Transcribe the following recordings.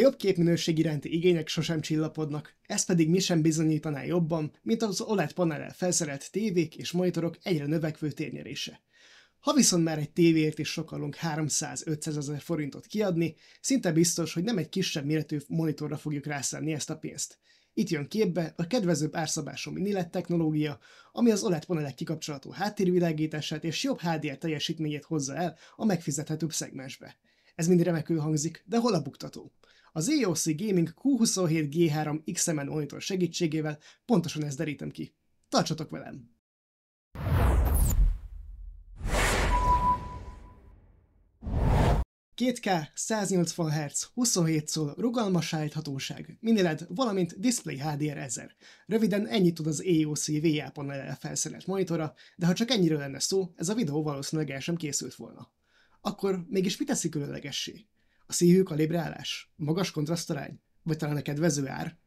A jobb képminőség iránti igények sosem csillapodnak, ez pedig mi sem bizonyítaná jobban, mint az OLED panellel felszerelt tévék és monitorok egyre növekvő térnyerése. Ha viszont már egy tévéért is sokalunk 300-500 ezer forintot kiadni, szinte biztos, hogy nem egy kisebb méretű monitorra fogjuk rászállni ezt a pénzt. Itt jön képbe a kedvezőbb árszabású LED technológia, ami az OLED panelek kikapcsolható háttérvilágítását és jobb HDR teljesítményét hozza el a megfizethetőbb szegmensbe. Ez mind remekül hangzik, de hol a buktató? Az EOC Gaming Q27 G3 XMN monitor segítségével pontosan ezt derítem ki. Tartsatok velem! K 180 Hz, 27 szól, rugalmas állíthatóság, miniled, valamint Display HDR 1000. Röviden ennyit tud az EOC VA panel felszerelt monitora, de ha csak ennyiről lenne szó, ez a videó valószínűleg el sem készült volna. Akkor mégis mi teszi különlegessé? a szívű kalibrálás, magas kontrasztarány, vagy talán a kedvező ár.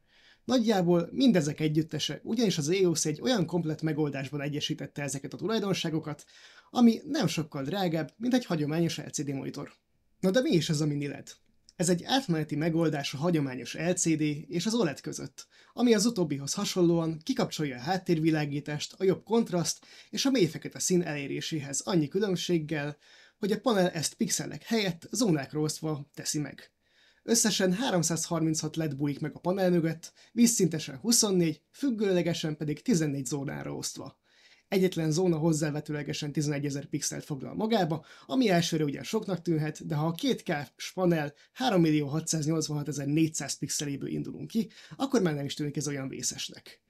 Nagyjából mindezek együttese ugyanis az EOS egy olyan komplet megoldásban egyesítette ezeket a tulajdonságokat, ami nem sokkal drágább, mint egy hagyományos LCD monitor. Na de mi is ez a mini LED? Ez egy átmeneti megoldás a hagyományos LCD és az OLED között, ami az utóbbihoz hasonlóan kikapcsolja a háttérvilágítást, a jobb kontraszt és a mély fekete szín eléréséhez annyi különbséggel, hogy a panel ezt pixelek helyett zónákra osztva teszi meg. Összesen 336 LED bújik meg a panel mögött, vízszintesen 24, függőlegesen pedig 14 zónára osztva. Egyetlen zóna hozzávetőlegesen 11 ezer pixelt foglal magába, ami elsőre ugyan soknak tűnhet, de ha a 2K panel 3.686.400 pixeléből indulunk ki, akkor már nem is tűnik ez olyan vészesnek.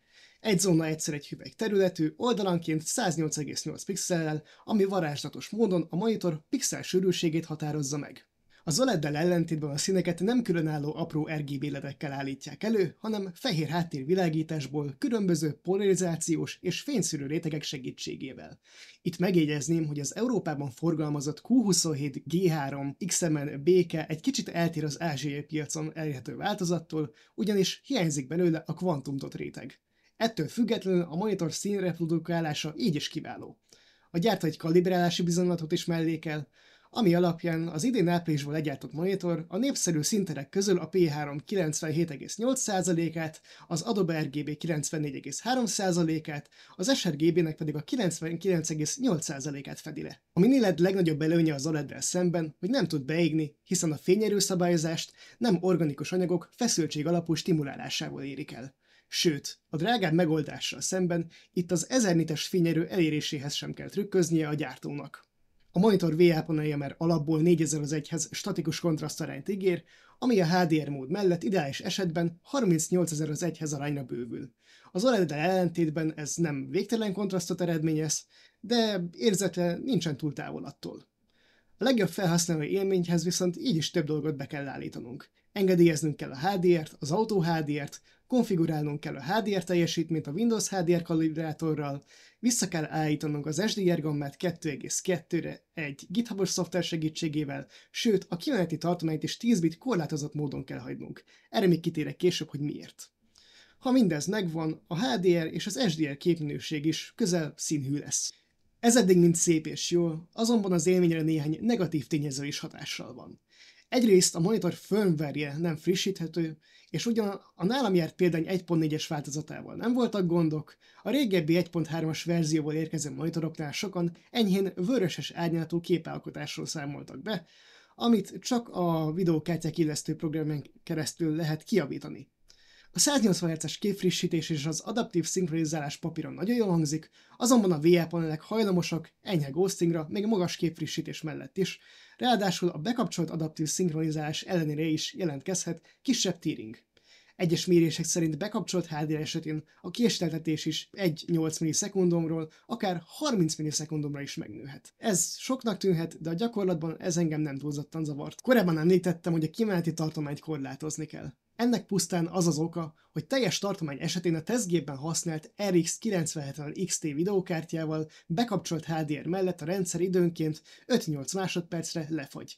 Egy zóna egyszer egy hüvely területű, oldalanként 108,8 pixellel, ami varázslatos módon a monitor pixel sűrűségét határozza meg. Az OLED-del ellentétben a színeket nem különálló apró RGB ledekkel állítják elő, hanem fehér háttérvilágításból különböző polarizációs és fényszűrő rétegek segítségével. Itt megjegyezném, hogy az Európában forgalmazott Q27 G3 XMN béke egy kicsit eltér az ázsiai piacon elérhető változattól, ugyanis hiányzik belőle a kvantumtott réteg. Ettől függetlenül a monitor színreprodukálása így is kiváló. A gyártó egy kalibrálási bizonylatot is mellékel, ami alapján az idén áprilisban legyártott monitor a népszerű szinterek közül a P3 97,8%-át, az Adobe RGB 94,3%-át, az sRGB-nek pedig a 99,8%-át fedi le. A mini LED legnagyobb előnye az oled szemben, hogy nem tud beégni, hiszen a fényerőszabályozást nem organikus anyagok feszültség alapú stimulálásával érik el. Sőt, a drágább megoldással szemben itt az 1000 nites fényerő eléréséhez sem kell trükköznie a gyártónak. A monitor VA panelja már alapból 4000 az egyhez hez statikus kontrasztarányt ígér, ami a HDR mód mellett ideális esetben 38000 az egyhez hez arányra bővül. Az oled ellentétben ez nem végtelen kontrasztot eredményez, de érzete nincsen túl távol attól. A legjobb felhasználói élményhez viszont így is több dolgot be kell állítanunk. Engedélyeznünk kell a HDR-t, az autó HDR-t, konfigurálnunk kell a HDR teljesítményt a Windows HDR kalibrátorral, vissza kell állítanunk az SDR gammát 2,2-re egy GitHubos szoftver segítségével, sőt a kimeneti tartományt is 10 bit korlátozott módon kell hagynunk. Erre még kitérek később, hogy miért. Ha mindez megvan, a HDR és az SDR képminőség is közel színhű lesz. Ez eddig mind szép és jó, azonban az élményre néhány negatív tényező is hatással van. Egyrészt a monitor firmware nem frissíthető, és ugyan a nálam járt példány 1.4-es változatával nem voltak gondok, a régebbi 1.3-as verzióból érkező monitoroknál sokan enyhén vöröses árnyalatú képalkotásról számoltak be, amit csak a videókártyák illesztő programján keresztül lehet kiavítani. A 180 Hz-es képfrissítés és az adaptív szinkronizálás papíron nagyon jól hangzik, azonban a VL panelek hajlamosak enyhe ghostingra, még magas képfrissítés mellett is, ráadásul a bekapcsolt adaptív szinkronizálás ellenére is jelentkezhet kisebb tearing. Egyes mérések szerint bekapcsolt HDR esetén a késleltetés is 1-8 millisekundomról akár 30 millisekundomra is megnőhet. Ez soknak tűnhet, de a gyakorlatban ez engem nem túlzottan zavart. Korábban említettem, hogy a kimeneti tartományt korlátozni kell. Ennek pusztán az az oka, hogy teljes tartomány esetén a tesztgépben használt RX 9070 XT videókártyával bekapcsolt HDR mellett a rendszer időnként 5-8 másodpercre lefagy.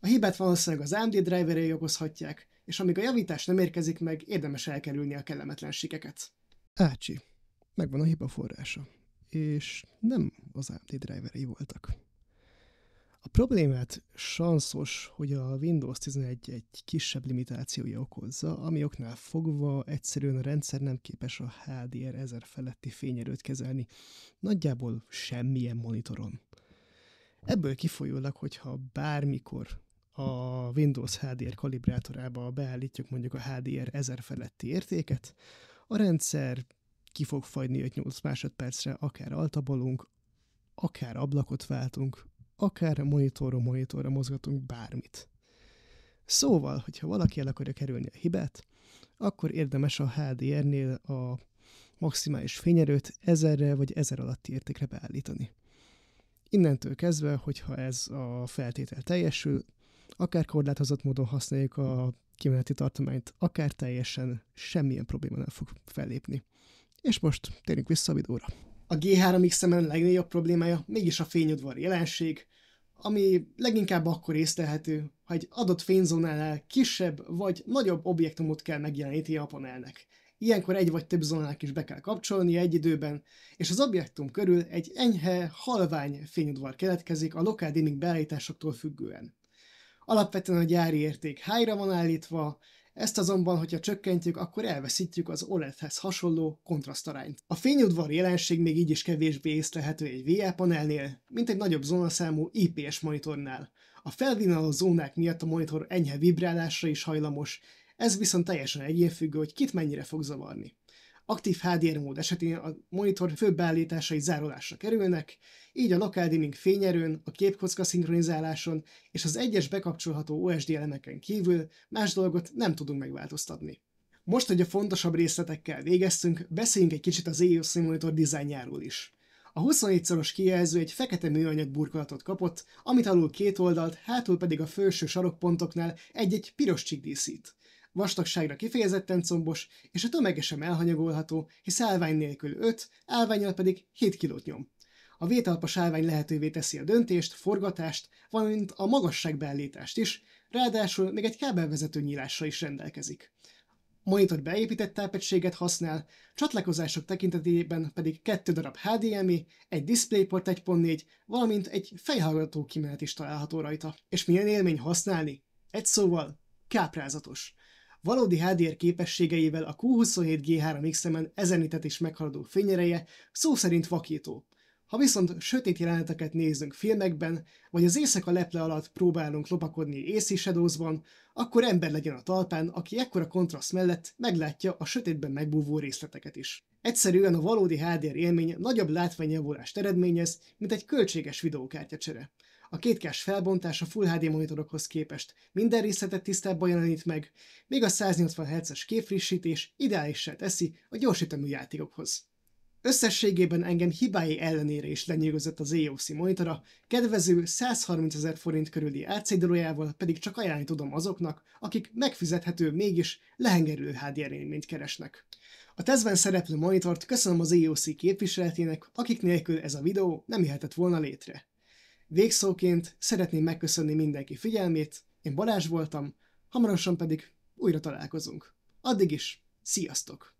A hibát valószínűleg az AMD driverei okozhatják, és amíg a javítás nem érkezik meg, érdemes elkerülni a kellemetlenségeket. Ácsi, megvan a hiba forrása, és nem az AMD driverei voltak. A problémát sanszos, hogy a Windows 11 egy kisebb limitációja okozza, ami oknál fogva egyszerűen a rendszer nem képes a HDR 1000 feletti fényerőt kezelni, nagyjából semmilyen monitoron. Ebből kifolyólag, hogyha bármikor a Windows HDR kalibrátorába beállítjuk mondjuk a HDR 1000 feletti értéket, a rendszer ki fog fagyni 5-8 másodpercre, akár altabolunk, akár ablakot váltunk, akár monitorról monitorra mozgatunk bármit. Szóval, hogyha valaki el akarja kerülni a hibát, akkor érdemes a HDR-nél a maximális fényerőt 1000 vagy 1000 alatti értékre beállítani. Innentől kezdve, hogyha ez a feltétel teljesül, akár korlátozott módon használjuk a kimeneti tartományt, akár teljesen semmilyen probléma nem fog fellépni. És most térjünk vissza a videóra. A G3XM-en legnagyobb problémája mégis a fényudvar jelenség, ami leginkább akkor észlelhető, ha egy adott fényzónánál kisebb vagy nagyobb objektumot kell megjeleníti a panelnek. Ilyenkor egy vagy több zónának is be kell kapcsolni egy időben, és az objektum körül egy enyhe, halvány fényudvar keletkezik a lokál dimming beállításoktól függően. Alapvetően a gyári érték high van állítva, ezt azonban, hogyha csökkentjük, akkor elveszítjük az OLED-hez hasonló kontrasztarányt. A fényudvar jelenség még így is kevésbé észlehető egy VA e panelnél, mint egy nagyobb zónaszámú IPS monitornál. A felvinnaló zónák miatt a monitor enyhe vibrálásra is hajlamos, ez viszont teljesen egyénfüggő, hogy kit mennyire fog zavarni. Aktív HDR mód esetén a monitor főbb beállításai zárolásra kerülnek, így a local dimming fényerőn, a képkocka szinkronizáláson és az egyes bekapcsolható OSD elemeken kívül más dolgot nem tudunk megváltoztatni. Most, hogy a fontosabb részletekkel végeztünk, beszéljünk egy kicsit az EOS monitor dizájnjáról is. A 24-szoros kijelző egy fekete műanyag burkolatot kapott, amit alul két oldalt, hátul pedig a felső sarokpontoknál egy-egy piros csík díszít vastagságra kifejezetten combos, és a tömege sem elhanyagolható, hisz állvány nélkül 5, állványal pedig 7 kilót nyom. A vételpas állvány lehetővé teszi a döntést, forgatást, valamint a magasságbeállítást is, ráadásul még egy kábelvezető nyílással is rendelkezik. Monitor beépített tápegységet használ, csatlakozások tekintetében pedig kettő darab HDMI, egy DisplayPort 1.4, valamint egy fejhallgató kimenet is található rajta. És milyen élmény használni? Egy szóval, káprázatos. Valódi HDR képességeivel a q 27 g 3 XM-en ezenítet is meghaladó fényereje szó szerint vakító. Ha viszont sötét jeleneteket nézünk filmekben, vagy az éjszaka leple alatt próbálunk lopakodni észi shadows akkor ember legyen a talpán, aki ekkora kontraszt mellett meglátja a sötétben megbúvó részleteket is. Egyszerűen a valódi HDR élmény nagyobb látványjavulást eredményez, mint egy költséges videókártyacsere. A kétkás felbontás a Full HD monitorokhoz képest minden részletet tisztábban jelenít meg, még a 180 Hz-es képfrissítés ideálisra teszi a gyorsítanú játékokhoz. Összességében engem hibái ellenére is lenyűgözött az EOC monitora, kedvező 130 ezer forint körüli árcédolójával pedig csak ajánlani tudom azoknak, akik megfizethető mégis lehengerülő HDR élményt keresnek. A tesztben szereplő monitort köszönöm az EOC képviseletének, akik nélkül ez a videó nem jöhetett volna létre. Végszóként szeretném megköszönni mindenki figyelmét, én Balázs voltam, hamarosan pedig újra találkozunk. Addig is, sziasztok!